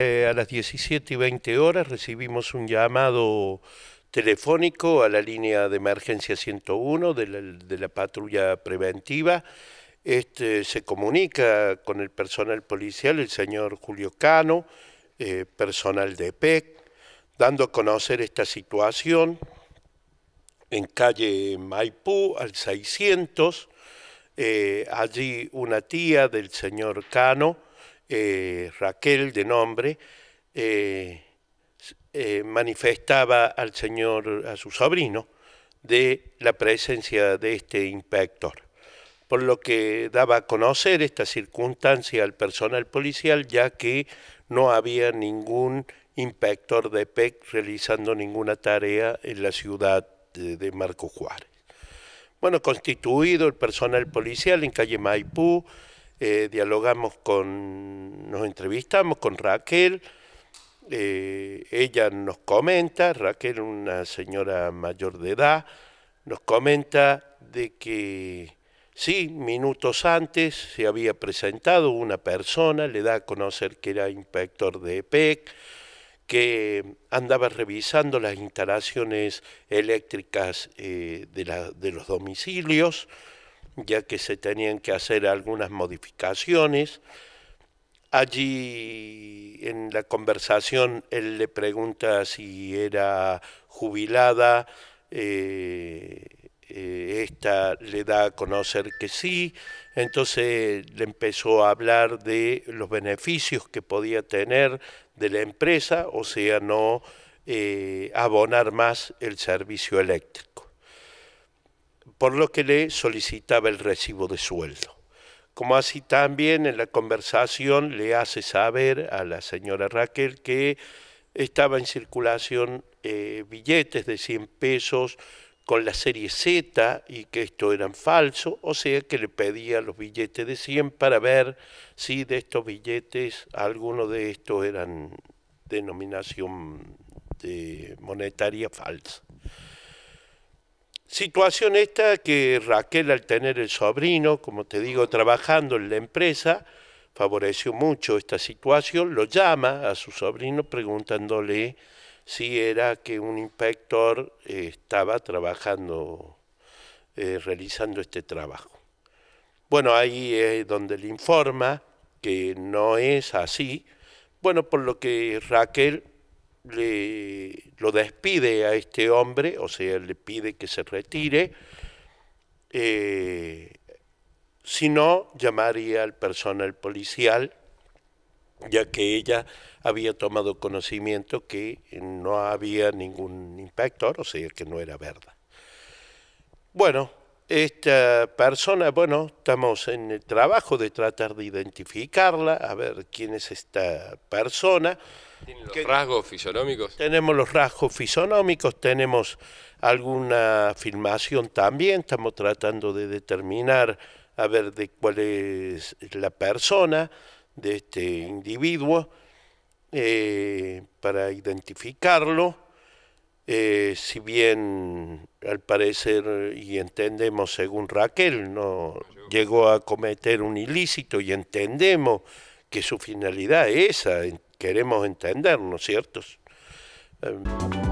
Eh, a las 17 y 20 horas recibimos un llamado telefónico a la línea de emergencia 101 de la, patrulla preventiva. Este, se comunica con el personal policial, el señor Julio Cano, eh, personal de PEC, dando a conocer esta situación en calle Maipú al 600. Eh, allí una tía del señor Cano eh, Raquel de nombre, eh, eh, manifestaba al señor, a su sobrino, de la presencia de este inspector, por lo que daba a conocer esta circunstancia al personal policial, ya que no había ningún inspector de PEC realizando ninguna tarea en la ciudad de, de Marco Juárez. Bueno, constituido el personal policial en calle Maipú, eh, dialogamos con, nos entrevistamos con Raquel, eh, ella nos comenta, Raquel, una señora mayor de edad, nos comenta de que sí, minutos antes se había presentado una persona, le da a conocer que era inspector de EPEC, que andaba revisando las instalaciones eléctricas eh, de, de los domicilios, ya que se tenían que hacer algunas modificaciones. Allí en la conversación él le pregunta si era jubilada, eh, eh, esta le da a conocer que sí, entonces le empezó a hablar de los beneficios que podía tener de la empresa, o sea, no eh, abonar más el servicio eléctrico por lo que le solicitaba el recibo de sueldo. Como así también en la conversación le hace saber a la señora Raquel que estaba en circulación eh, billetes de 100 pesos con la serie Z y que esto eran falso, o sea que le pedía los billetes de 100 para ver si de estos billetes algunos de estos eran denominación de monetaria falsa. Situación esta que Raquel al tener el sobrino, como te digo, trabajando en la empresa, favoreció mucho esta situación, lo llama a su sobrino preguntándole si era que un inspector eh, estaba trabajando, eh, realizando este trabajo. Bueno, ahí es donde le informa que no es así, bueno, por lo que Raquel le, lo despide a este hombre, o sea, le pide que se retire, eh, si no, llamaría al personal policial, ya que ella había tomado conocimiento que no había ningún inspector, o sea, que no era verdad. Bueno, esta persona, bueno, estamos en el trabajo de tratar de identificarla, a ver quién es esta persona. ¿Tiene los rasgos fisonómicos? Tenemos los rasgos fisonómicos, tenemos alguna filmación también, estamos tratando de determinar, a ver, de cuál es la persona de este individuo eh, para identificarlo eh, si bien al parecer y entendemos según Raquel, no llegó a cometer un ilícito y entendemos que su finalidad es esa, queremos entender, ¿no es cierto? Em,